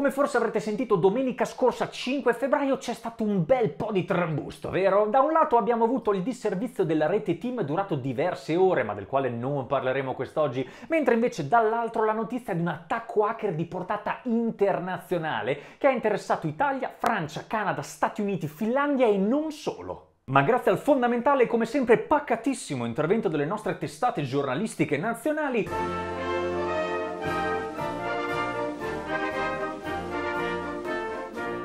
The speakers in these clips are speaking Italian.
Come forse avrete sentito domenica scorsa 5 febbraio c'è stato un bel po' di trambusto, vero? Da un lato abbiamo avuto il disservizio della rete team durato diverse ore, ma del quale non parleremo quest'oggi, mentre invece dall'altro la notizia di un attacco hacker di portata internazionale che ha interessato Italia, Francia, Canada, Stati Uniti, Finlandia e non solo. Ma grazie al fondamentale e come sempre pacatissimo intervento delle nostre testate giornalistiche nazionali...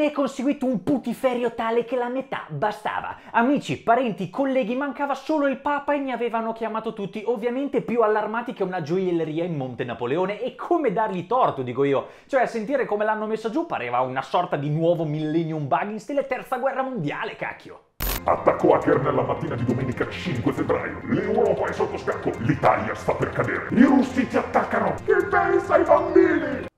ne è conseguito un putiferio tale che la metà bastava. Amici, parenti, colleghi, mancava solo il Papa e mi avevano chiamato tutti, ovviamente più allarmati che una gioielleria in Monte Napoleone. E come dargli torto, dico io. Cioè, a sentire come l'hanno messa giù pareva una sorta di nuovo Millennium Bug in stile Terza Guerra Mondiale, cacchio. Attacco hacker nella mattina di domenica 5 febbraio. L'Europa è sotto scacco, l'Italia sta per cadere. I russi ti attaccano. Che pensa ai bambini?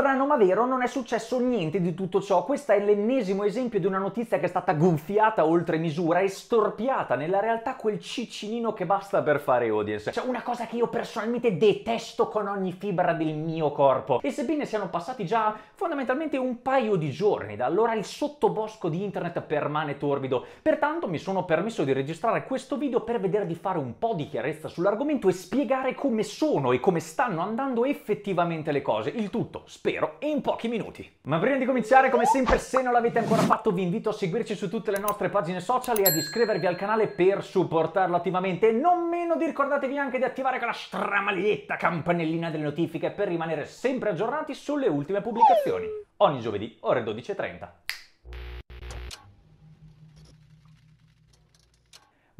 Strano ma vero, non è successo niente di tutto ciò. Questo è l'ennesimo esempio di una notizia che è stata gonfiata oltre misura e storpiata nella realtà quel ciccinino che basta per fare audience. Cioè una cosa che io personalmente detesto con ogni fibra del mio corpo. E sebbene siano passati già fondamentalmente un paio di giorni da allora il sottobosco di internet permane torbido. Pertanto mi sono permesso di registrare questo video per vedere di fare un po' di chiarezza sull'argomento e spiegare come sono e come stanno andando effettivamente le cose. Il tutto spero spero, in pochi minuti. Ma prima di cominciare, come sempre, se non l'avete ancora fatto, vi invito a seguirci su tutte le nostre pagine social e ad iscrivervi al canale per supportarlo attivamente. E non meno di ricordatevi anche di attivare quella stramaledetta campanellina delle notifiche per rimanere sempre aggiornati sulle ultime pubblicazioni. Ogni giovedì, ore 12.30.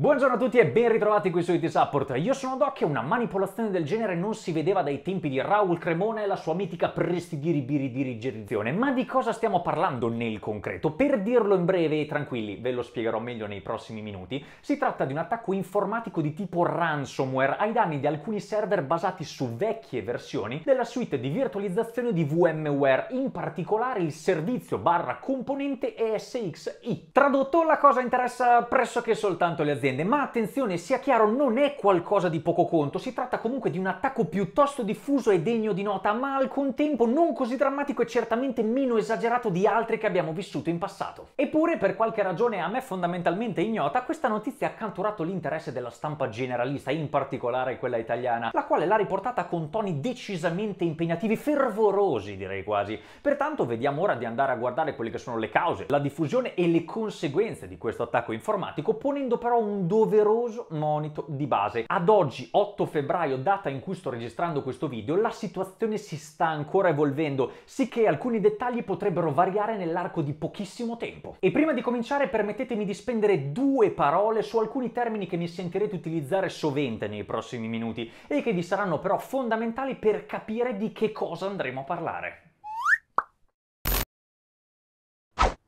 Buongiorno a tutti e ben ritrovati qui su IT Support. Io sono Doc e una manipolazione del genere non si vedeva dai tempi di Raul Cremona e la sua mitica prestidiribiridirigerizione. Ma di cosa stiamo parlando nel concreto? Per dirlo in breve e tranquilli, ve lo spiegherò meglio nei prossimi minuti, si tratta di un attacco informatico di tipo ransomware ai danni di alcuni server basati su vecchie versioni della suite di virtualizzazione di VMware, in particolare il servizio barra componente ESXi. Tradotto, la cosa interessa pressoché soltanto le aziende difende, ma attenzione, sia chiaro, non è qualcosa di poco conto, si tratta comunque di un attacco piuttosto diffuso e degno di nota, ma al contempo non così drammatico e certamente meno esagerato di altri che abbiamo vissuto in passato. Eppure, per qualche ragione a me fondamentalmente ignota, questa notizia ha canturato l'interesse della stampa generalista, in particolare quella italiana, la quale l'ha riportata con toni decisamente impegnativi, fervorosi direi quasi. Pertanto vediamo ora di andare a guardare quelle che sono le cause, la diffusione e le conseguenze di questo attacco informatico, ponendo però un doveroso monito di base. Ad oggi, 8 febbraio, data in cui sto registrando questo video, la situazione si sta ancora evolvendo, sicché alcuni dettagli potrebbero variare nell'arco di pochissimo tempo. E prima di cominciare permettetemi di spendere due parole su alcuni termini che mi sentirete utilizzare sovente nei prossimi minuti e che vi saranno però fondamentali per capire di che cosa andremo a parlare.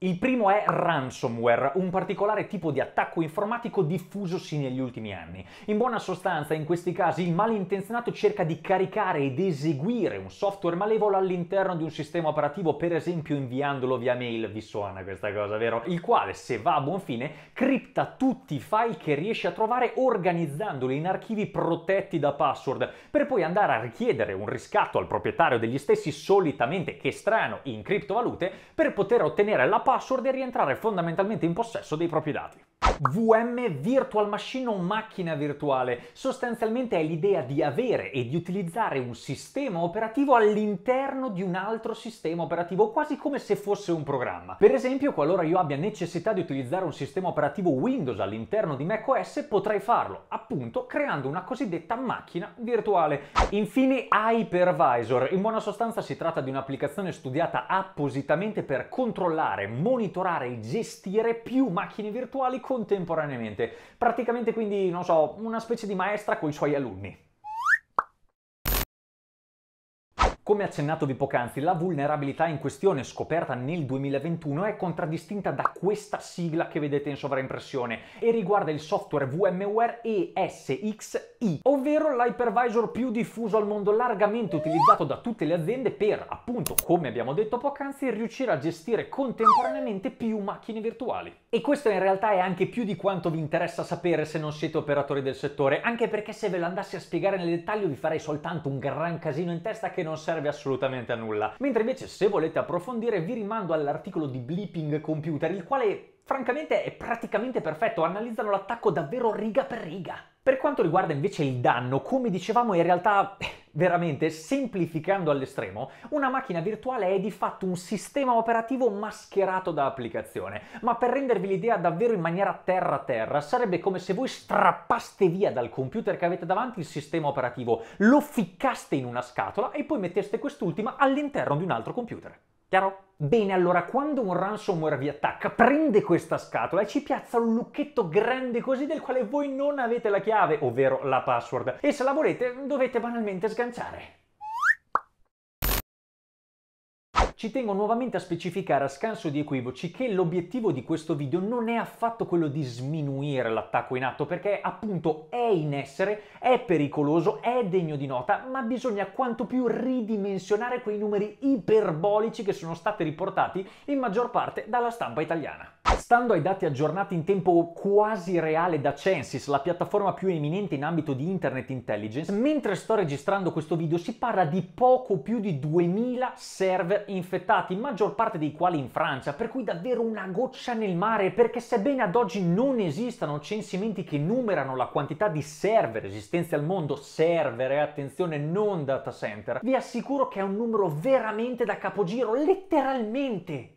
Il primo è ransomware, un particolare tipo di attacco informatico diffusosi negli ultimi anni. In buona sostanza, in questi casi, il malintenzionato cerca di caricare ed eseguire un software malevolo all'interno di un sistema operativo, per esempio inviandolo via mail, vi suona questa cosa, vero? Il quale, se va a buon fine, cripta tutti i file che riesce a trovare organizzandoli in archivi protetti da password, per poi andare a richiedere un riscatto al proprietario degli stessi, solitamente, che strano, in criptovalute, per poter ottenere la password password e rientrare fondamentalmente in possesso dei propri dati. VM Virtual Machine o macchina virtuale sostanzialmente è l'idea di avere e di utilizzare un sistema operativo all'interno di un altro sistema operativo, quasi come se fosse un programma. Per esempio, qualora io abbia necessità di utilizzare un sistema operativo Windows all'interno di macOS, potrei farlo, appunto, creando una cosiddetta macchina virtuale. Infine, Hypervisor. In buona sostanza si tratta di un'applicazione studiata appositamente per controllare, monitorare e gestire più macchine virtuali con contemporaneamente, praticamente quindi, non so, una specie di maestra con i suoi alunni. Come accennato di poc'anzi, la vulnerabilità in questione scoperta nel 2021 è contraddistinta da questa sigla che vedete in sovraimpressione e riguarda il software VMware ESXi, ovvero l'hypervisor più diffuso al mondo, largamente utilizzato da tutte le aziende per, appunto, come abbiamo detto poc'anzi, riuscire a gestire contemporaneamente più macchine virtuali. E questo in realtà è anche più di quanto vi interessa sapere se non siete operatori del settore, anche perché se ve lo andassi a spiegare nel dettaglio vi farei soltanto un gran casino in testa che non serve serve assolutamente a nulla. Mentre invece se volete approfondire vi rimando all'articolo di Bleeping Computer, il quale francamente è praticamente perfetto, analizzano l'attacco davvero riga per riga. Per quanto riguarda invece il danno, come dicevamo in realtà veramente semplificando all'estremo, una macchina virtuale è di fatto un sistema operativo mascherato da applicazione, ma per rendervi l'idea davvero in maniera terra-terra sarebbe come se voi strappaste via dal computer che avete davanti il sistema operativo, lo ficcaste in una scatola e poi metteste quest'ultima all'interno di un altro computer. Chiaro? Bene, allora quando un ransomware vi attacca, prende questa scatola e ci piazza un lucchetto grande così del quale voi non avete la chiave, ovvero la password, e se la volete dovete banalmente sganciare. Ci tengo nuovamente a specificare a scanso di equivoci che l'obiettivo di questo video non è affatto quello di sminuire l'attacco in atto perché appunto è in essere, è pericoloso, è degno di nota, ma bisogna quanto più ridimensionare quei numeri iperbolici che sono stati riportati in maggior parte dalla stampa italiana. Stando ai dati aggiornati in tempo quasi reale da Censis, la piattaforma più eminente in ambito di Internet Intelligence, mentre sto registrando questo video si parla di poco più di 2000 server infettati, maggior parte dei quali in Francia, per cui davvero una goccia nel mare, perché sebbene ad oggi non esistano censimenti che numerano la quantità di server esistenti al mondo, server e eh, attenzione non data center, vi assicuro che è un numero veramente da capogiro, letteralmente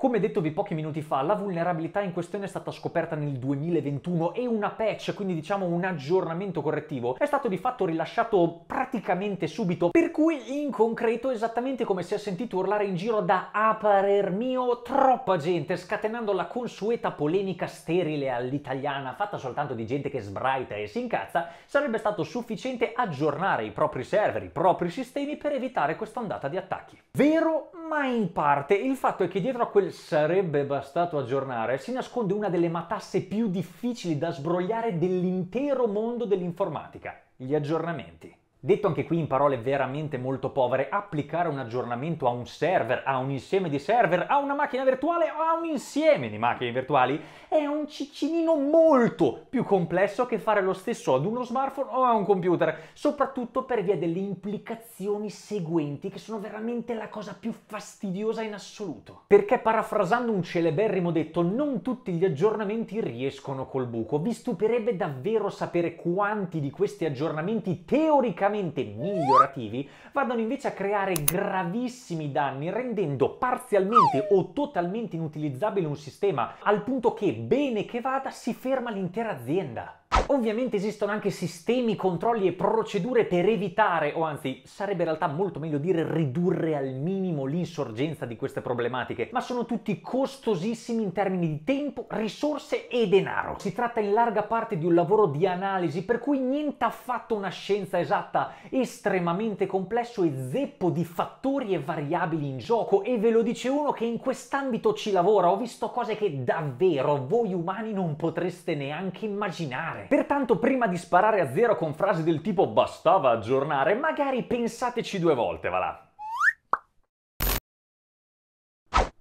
Come dettovi pochi minuti fa, la vulnerabilità in questione è stata scoperta nel 2021 e una patch, quindi diciamo un aggiornamento correttivo, è stato di fatto rilasciato praticamente subito, per cui in concreto esattamente come si è sentito urlare in giro da a parer mio troppa gente, scatenando la consueta polemica sterile all'italiana fatta soltanto di gente che sbraita e si incazza, sarebbe stato sufficiente aggiornare i propri server, i propri sistemi per evitare questa ondata di attacchi. Vero, ma in parte. Il fatto è che dietro a quel sarebbe bastato aggiornare, si nasconde una delle matasse più difficili da sbrogliare dell'intero mondo dell'informatica, gli aggiornamenti. Detto anche qui in parole veramente molto povere, applicare un aggiornamento a un server, a un insieme di server, a una macchina virtuale o a un insieme di macchine virtuali è un ciccinino molto più complesso che fare lo stesso ad uno smartphone o a un computer, soprattutto per via delle implicazioni seguenti che sono veramente la cosa più fastidiosa in assoluto. Perché parafrasando un celeberrimo detto, non tutti gli aggiornamenti riescono col buco. Vi stupirebbe davvero sapere quanti di questi aggiornamenti teoricamente meramente migliorativi vadano invece a creare gravissimi danni rendendo parzialmente o totalmente inutilizzabile un sistema al punto che bene che vada si ferma l'intera azienda. Ovviamente esistono anche sistemi, controlli e procedure per evitare, o anzi sarebbe in realtà molto meglio dire ridurre al minimo l'insorgenza di queste problematiche, ma sono tutti costosissimi in termini di tempo, risorse e denaro. Si tratta in larga parte di un lavoro di analisi per cui niente affatto una scienza esatta, estremamente complesso e zeppo di fattori e variabili in gioco e ve lo dice uno che in quest'ambito ci lavora, ho visto cose che davvero voi umani non potreste neanche immaginare. Per Pertanto prima di sparare a zero con frasi del tipo bastava aggiornare, magari pensateci due volte, va là.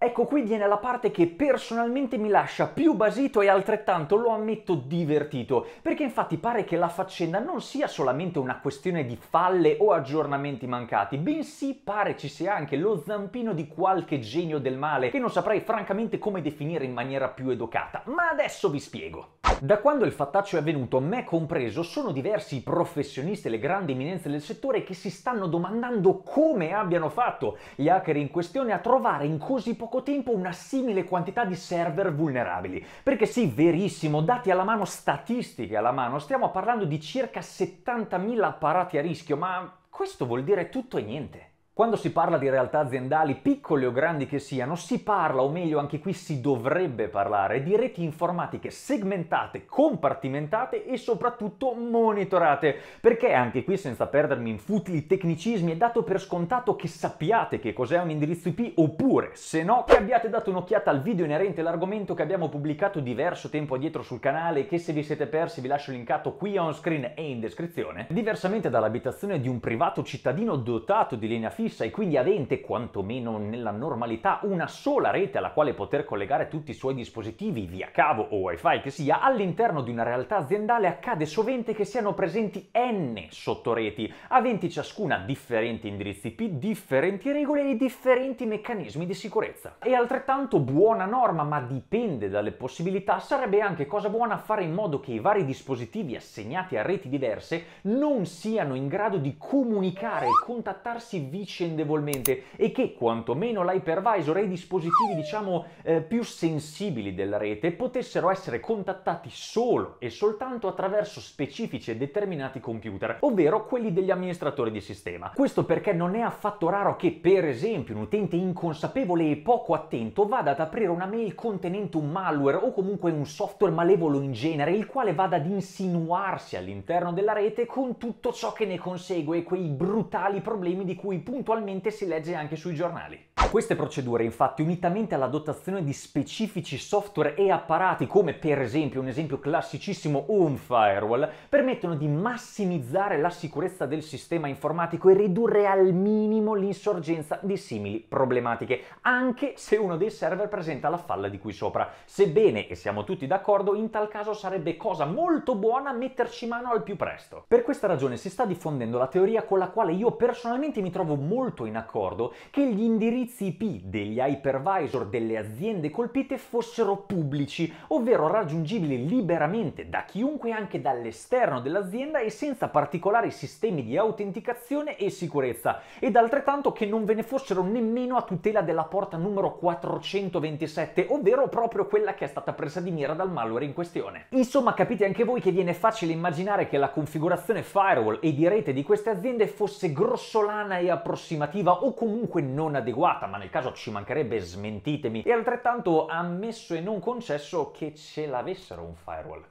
Ecco qui viene la parte che personalmente mi lascia più basito e altrettanto lo ammetto divertito, perché infatti pare che la faccenda non sia solamente una questione di falle o aggiornamenti mancati, bensì pare ci sia anche lo zampino di qualche genio del male che non saprei francamente come definire in maniera più educata, ma adesso vi spiego. Da quando il fattaccio è avvenuto, me compreso, sono diversi i professionisti e le grandi eminenze del settore che si stanno domandando come abbiano fatto gli hacker in questione a trovare in così poco poco tempo una simile quantità di server vulnerabili. Perché sì, verissimo, dati alla mano, statistiche alla mano, stiamo parlando di circa 70.000 apparati a rischio, ma questo vuol dire tutto e niente. Quando si parla di realtà aziendali, piccole o grandi che siano, si parla, o meglio anche qui si dovrebbe parlare, di reti informatiche segmentate, compartimentate e soprattutto monitorate, perché anche qui senza perdermi in futili tecnicismi è dato per scontato che sappiate che cos'è un indirizzo IP oppure, se no, che abbiate dato un'occhiata al video inerente all'argomento che abbiamo pubblicato diverso tempo addietro sul canale che se vi siete persi vi lascio linkato qui on screen e in descrizione. Diversamente dall'abitazione di un privato cittadino dotato di linea fissa, fissa e quindi avente, quantomeno nella normalità, una sola rete alla quale poter collegare tutti i suoi dispositivi via cavo o wifi che sia, all'interno di una realtà aziendale accade sovente che siano presenti n sottoreti, aventi ciascuna differenti indirizzi IP, differenti regole e differenti meccanismi di sicurezza. E altrettanto buona norma, ma dipende dalle possibilità, sarebbe anche cosa buona fare in modo che i vari dispositivi assegnati a reti diverse non siano in grado di comunicare e contattarsi vicino scendevolmente e che quantomeno l'hypervisor e i dispositivi diciamo eh, più sensibili della rete potessero essere contattati solo e soltanto attraverso specifici e determinati computer, ovvero quelli degli amministratori di sistema. Questo perché non è affatto raro che per esempio un utente inconsapevole e poco attento vada ad aprire una mail contenente un malware o comunque un software malevolo in genere, il quale vada ad insinuarsi all'interno della rete con tutto ciò che ne consegue e quei brutali problemi di cui puntualmente puntualmente si legge anche sui giornali. Queste procedure infatti, unitamente alla dotazione di specifici software e apparati come per esempio un esempio classicissimo un firewall, permettono di massimizzare la sicurezza del sistema informatico e ridurre al minimo l'insorgenza di simili problematiche, anche se uno dei server presenta la falla di qui sopra. Sebbene, e siamo tutti d'accordo, in tal caso sarebbe cosa molto buona metterci mano al più presto. Per questa ragione si sta diffondendo la teoria con la quale io personalmente mi trovo molto in accordo che gli indirizzi IP degli hypervisor delle aziende colpite fossero pubblici, ovvero raggiungibili liberamente da chiunque anche dall'esterno dell'azienda e senza particolari sistemi di autenticazione e sicurezza, ed altrettanto che non ve ne fossero nemmeno a tutela della porta numero 427, ovvero proprio quella che è stata presa di mira dal malware in questione. Insomma, capite anche voi che viene facile immaginare che la configurazione firewall e di rete di queste aziende fosse grossolana e approfondita approssimativa o comunque non adeguata, ma nel caso ci mancherebbe smentitemi, e altrettanto ammesso e non concesso che ce l'avessero un firewall.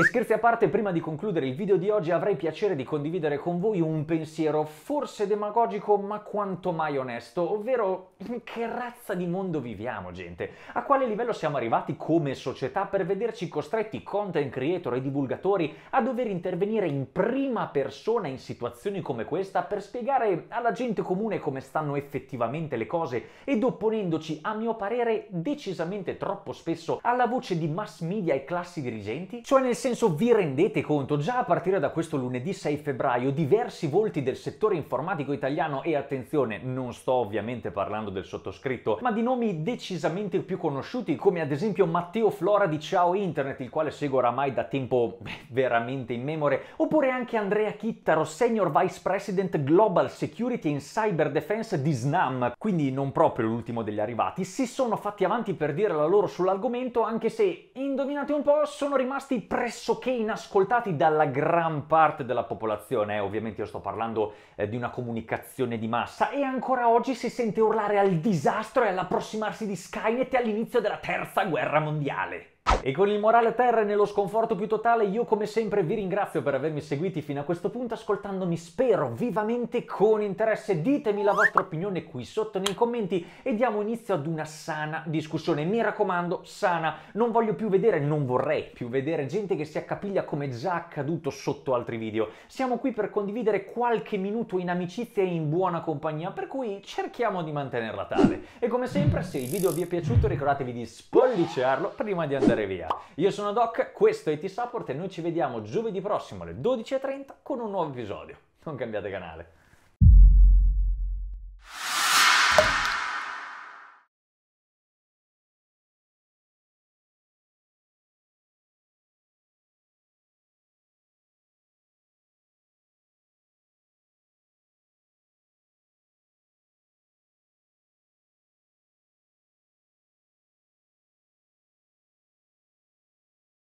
E scherzi a parte, prima di concludere il video di oggi avrei piacere di condividere con voi un pensiero forse demagogico ma quanto mai onesto, ovvero in che razza di mondo viviamo gente? A quale livello siamo arrivati come società per vederci costretti content creator e divulgatori a dover intervenire in prima persona in situazioni come questa per spiegare alla gente comune come stanno effettivamente le cose ed opponendoci a mio parere decisamente troppo spesso alla voce di mass media e classi dirigenti? Cioè nel senso senso, vi rendete conto? Già a partire da questo lunedì 6 febbraio diversi volti del settore informatico italiano e attenzione, non sto ovviamente parlando del sottoscritto, ma di nomi decisamente più conosciuti come ad esempio Matteo Flora di Ciao Internet, il quale seguo oramai da tempo beh, veramente in memore, oppure anche Andrea Chittaro, Senior Vice President Global Security and Cyber Defense di SNAM, quindi non proprio l'ultimo degli arrivati, si sono fatti avanti per dire la loro sull'argomento anche se, indovinate un po', sono rimasti presenti pressoché inascoltati dalla gran parte della popolazione, eh, ovviamente io sto parlando eh, di una comunicazione di massa, e ancora oggi si sente urlare al disastro e all'approssimarsi di Skynet all'inizio della terza guerra mondiale. E con il morale a terra e nello sconforto più totale, io come sempre vi ringrazio per avermi seguiti fino a questo punto, ascoltandomi spero vivamente con interesse. Ditemi la vostra opinione qui sotto nei commenti e diamo inizio ad una sana discussione. Mi raccomando, sana. Non voglio più vedere, non vorrei più vedere gente che si accapiglia come già accaduto sotto altri video. Siamo qui per condividere qualche minuto in amicizia e in buona compagnia, per cui cerchiamo di mantenerla tale. E come sempre, se il video vi è piaciuto ricordatevi di spolliciarlo prima di andare correre via. Io sono Doc, questo è T-Support e noi ci vediamo giovedì prossimo alle 12.30 con un nuovo episodio. Non cambiate canale.